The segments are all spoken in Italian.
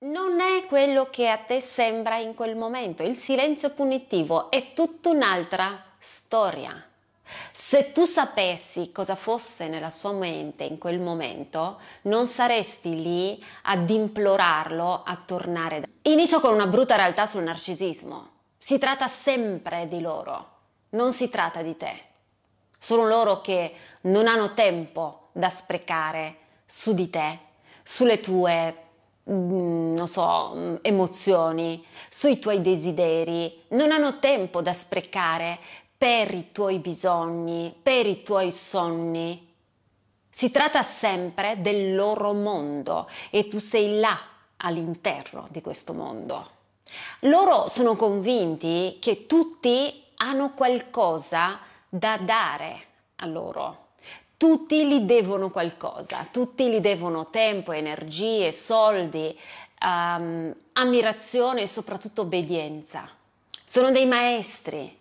non è quello che a te sembra in quel momento. Il silenzio punitivo è tutta un'altra storia. Se tu sapessi cosa fosse nella sua mente in quel momento, non saresti lì ad implorarlo a tornare. Da... Inizio con una brutta realtà sul narcisismo. Si tratta sempre di loro, non si tratta di te. Sono loro che non hanno tempo da sprecare su di te, sulle tue Mm, non so, mm, emozioni, sui tuoi desideri, non hanno tempo da sprecare per i tuoi bisogni, per i tuoi sogni. Si tratta sempre del loro mondo e tu sei là all'interno di questo mondo. Loro sono convinti che tutti hanno qualcosa da dare a loro tutti gli devono qualcosa, tutti gli devono tempo, energie, soldi, um, ammirazione e soprattutto obbedienza. Sono dei maestri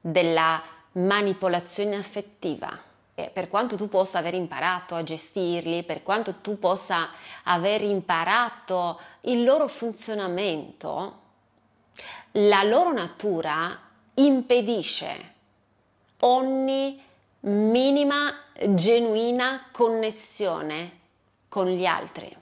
della manipolazione affettiva. E per quanto tu possa aver imparato a gestirli, per quanto tu possa aver imparato il loro funzionamento, la loro natura impedisce ogni minima, genuina connessione con gli altri.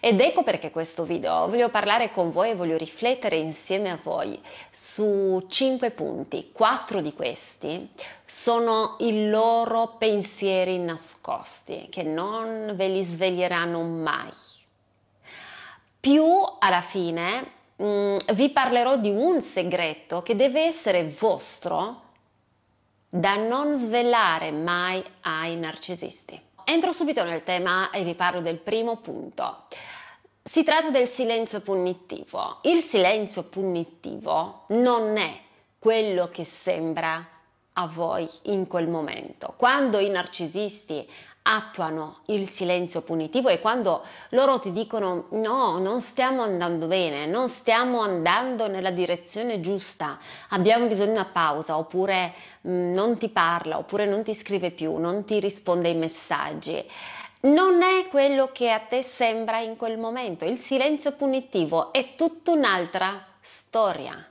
Ed ecco perché questo video voglio parlare con voi e voglio riflettere insieme a voi su cinque punti. Quattro di questi sono i loro pensieri nascosti che non ve li sveglieranno mai. Più alla fine mh, mm, vi parlerò di un segreto che deve essere vostro da non svelare mai ai narcisisti. Entro subito nel tema e vi parlo del primo punto. Si tratta del silenzio punitivo. Il silenzio punitivo non è quello che sembra a voi in quel momento. Quando i narcisisti attuano il silenzio punitivo e quando loro ti dicono no, non stiamo andando bene, non stiamo andando nella direzione giusta, abbiamo bisogno di una pausa oppure mh, mm, non ti parla oppure non ti scrive più, non ti risponde ai messaggi. Non è quello che a te sembra in quel momento, il silenzio punitivo è tutta un'altra storia.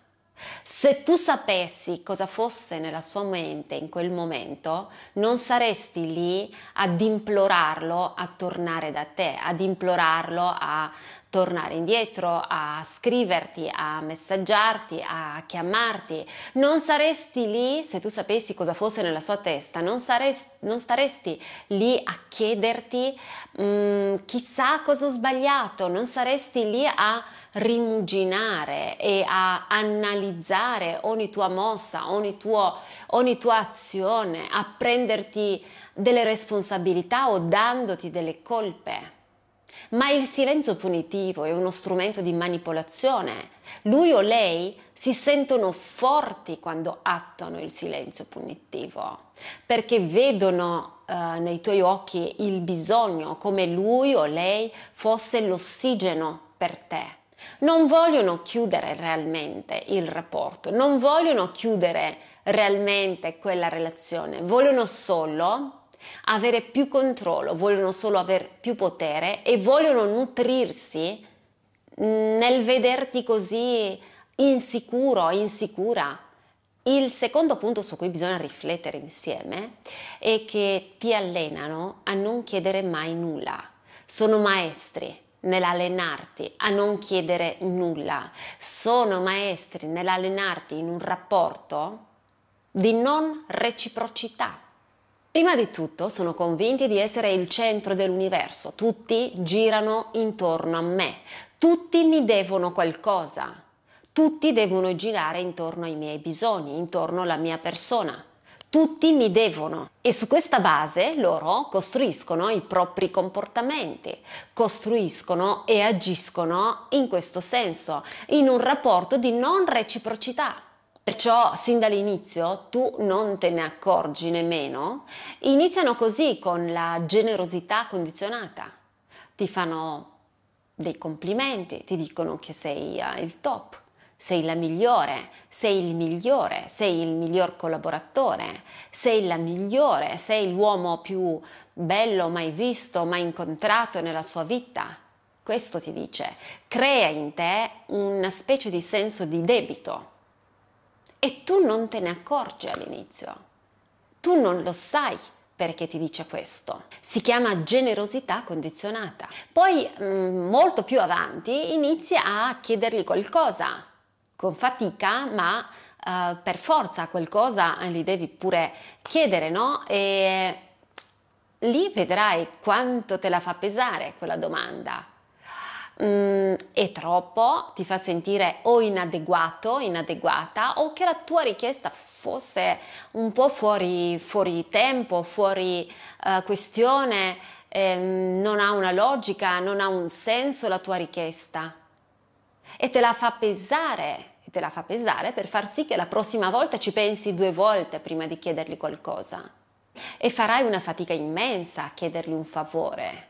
Se tu sapessi cosa fosse nella sua mente in quel momento, non saresti lì ad implorarlo a tornare da te, ad implorarlo a tornare indietro, a scriverti, a messaggiarti, a chiamarti. Non saresti lì, se tu sapessi cosa fosse nella sua testa, non, saresti, non staresti lì a chiederti mm, chissà cosa ho sbagliato, non saresti lì a rimuginare e a analizzare analizzare ogni tua mossa, ogni, tuo, ogni tua azione, a prenderti delle responsabilità o dandoti delle colpe. Ma il silenzio punitivo è uno strumento di manipolazione. Lui o lei si sentono forti quando attuano il silenzio punitivo, perché vedono eh, nei tuoi occhi il bisogno, come lui o lei fosse l'ossigeno per te non vogliono chiudere realmente il rapporto, non vogliono chiudere realmente quella relazione, vogliono solo avere più controllo, vogliono solo avere più potere e vogliono nutrirsi nel vederti così insicuro, insicura. Il secondo punto su cui bisogna riflettere insieme è che ti allenano a non chiedere mai nulla. Sono maestri nell'allenarti a non chiedere nulla, sono maestri nell'allenarti in un rapporto di non reciprocità. Prima di tutto sono convinti di essere il centro dell'universo, tutti girano intorno a me, tutti mi devono qualcosa, tutti devono girare intorno ai miei bisogni, intorno alla mia persona tutti mi devono e su questa base loro costruiscono i propri comportamenti, costruiscono e agiscono in questo senso, in un rapporto di non reciprocità. Perciò sin dall'inizio tu non te ne accorgi nemmeno, iniziano così con la generosità condizionata, ti fanno dei complimenti, ti dicono che sei ah, il top, sei la migliore, sei il migliore, sei il miglior collaboratore, sei la migliore, sei l'uomo più bello mai visto, mai incontrato nella sua vita. Questo ti dice, crea in te una specie di senso di debito e tu non te ne accorgi all'inizio. Tu non lo sai perché ti dice questo. Si chiama generosità condizionata. Poi mm, molto più avanti inizia a chiedergli qualcosa con fatica, ma eh, per forza qualcosa eh, li devi pure chiedere, no? E lì vedrai quanto te la fa pesare quella domanda. Mm, è troppo, ti fa sentire o inadeguato, inadeguata, o che la tua richiesta fosse un po' fuori, fuori tempo, fuori uh, questione, ehm, non ha una logica, non ha un senso la tua richiesta e te la fa pesare, te la fa pesare per far sì che la prossima volta ci pensi due volte prima di chiedergli qualcosa. E farai una fatica immensa a chiedergli un favore,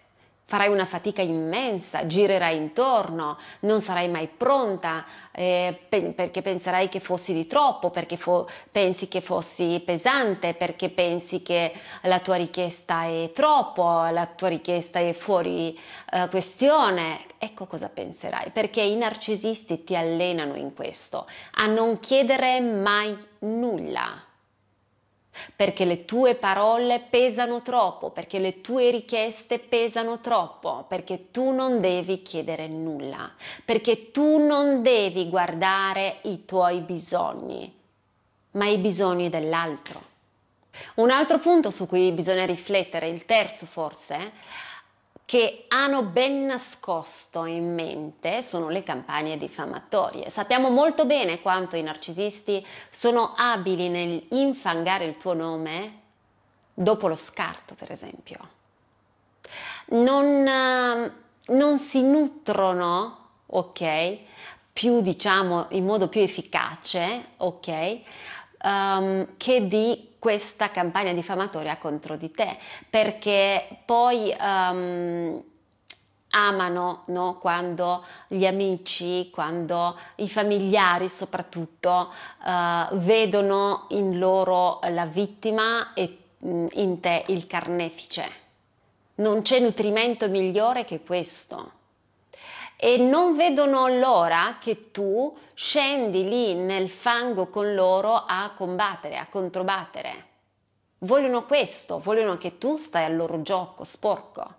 farai una fatica immensa, girerai intorno, non sarai mai pronta eh, pe- perché penserai che fossi di troppo, perché fo- pensi che fossi pesante, perché pensi che la tua richiesta è troppo, la tua richiesta è fuori eh, questione. Ecco cosa penserai, perché i narcisisti ti allenano in questo, a non chiedere mai nulla perché le tue parole pesano troppo, perché le tue richieste pesano troppo, perché tu non devi chiedere nulla, perché tu non devi guardare i tuoi bisogni, ma i bisogni dell'altro. Un altro punto su cui bisogna riflettere, il terzo forse, che hanno ben nascosto in mente sono le campagne diffamatorie. Sappiamo molto bene quanto i narcisisti sono abili nel infangare il tuo nome dopo lo scarto, per esempio. Non, ehm, non si nutrono, ok, più diciamo in modo più efficace, ok, um, che di questa campagna diffamatoria contro di te, perché poi... Um, amano no? quando gli amici, quando i familiari soprattutto uh, vedono in loro la vittima e mh, mm, in te il carnefice. Non c'è nutrimento migliore che questo e non vedono l'ora che tu scendi lì nel fango con loro a combattere, a controbattere. Vogliono questo, vogliono che tu stai al loro gioco sporco.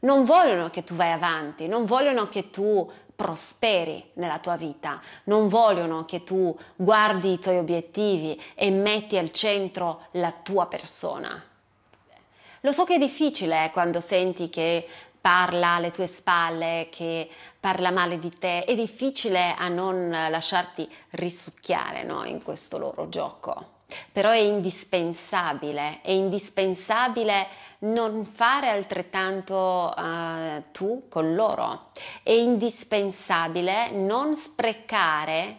Non vogliono che tu vai avanti, non vogliono che tu prosperi nella tua vita, non vogliono che tu guardi i tuoi obiettivi e metti al centro la tua persona lo so che è difficile eh, quando senti che parla alle tue spalle, che parla male di te, è difficile a non lasciarti risucchiare no? in questo loro gioco. Però è indispensabile, è indispensabile non fare altrettanto uh, tu con loro, è indispensabile non sprecare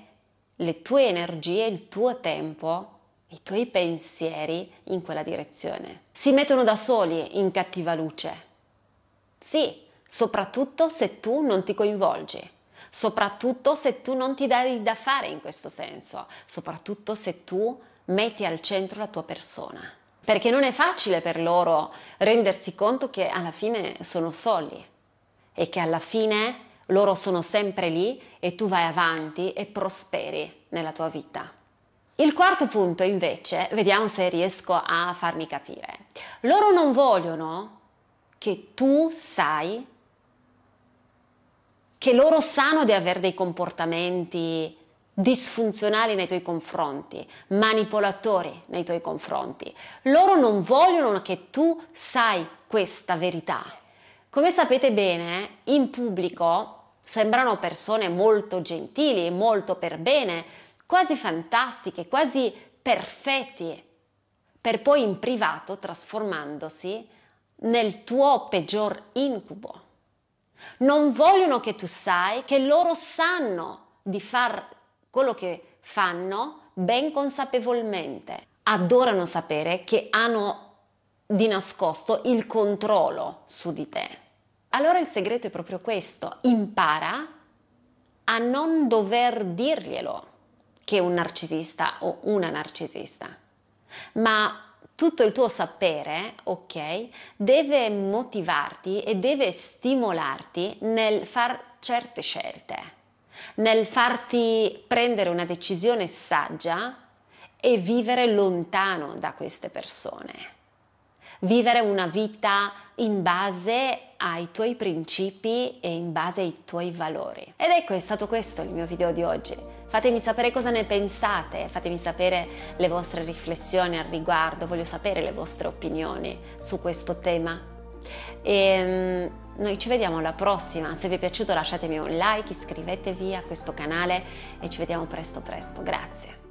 le tue energie, il tuo tempo i tuoi pensieri in quella direzione. Si mettono da soli in cattiva luce. Sì, soprattutto se tu non ti coinvolgi, soprattutto se tu non ti dai da fare in questo senso, soprattutto se tu metti al centro la tua persona. Perché non è facile per loro rendersi conto che alla fine sono soli e che alla fine loro sono sempre lì e tu vai avanti e prosperi nella tua vita. Il quarto punto invece, vediamo se riesco a farmi capire. Loro non vogliono che tu sai che loro sanno di avere dei comportamenti disfunzionali nei tuoi confronti, manipolatori nei tuoi confronti. Loro non vogliono che tu sai questa verità. Come sapete bene, in pubblico sembrano persone molto gentili, e molto per bene, quasi fantastiche, quasi perfetti, per poi in privato trasformandosi nel tuo peggior incubo. Non vogliono che tu sai che loro sanno di far quello che fanno ben consapevolmente. Adorano sapere che hanno di nascosto il controllo su di te. Allora il segreto è proprio questo, impara a non dover dirglielo che un narcisista o una narcisista, ma tutto il tuo sapere, ok, deve motivarti e deve stimolarti nel far certe scelte, nel farti prendere una decisione saggia e vivere lontano da queste persone vivere una vita in base ai tuoi principi e in base ai tuoi valori. Ed ecco, è stato questo il mio video di oggi. Fatemi sapere cosa ne pensate, fatemi sapere le vostre riflessioni al riguardo, voglio sapere le vostre opinioni su questo tema. E ehm, noi ci vediamo alla prossima, se vi è piaciuto lasciatemi un like, iscrivetevi a questo canale e ci vediamo presto presto, grazie.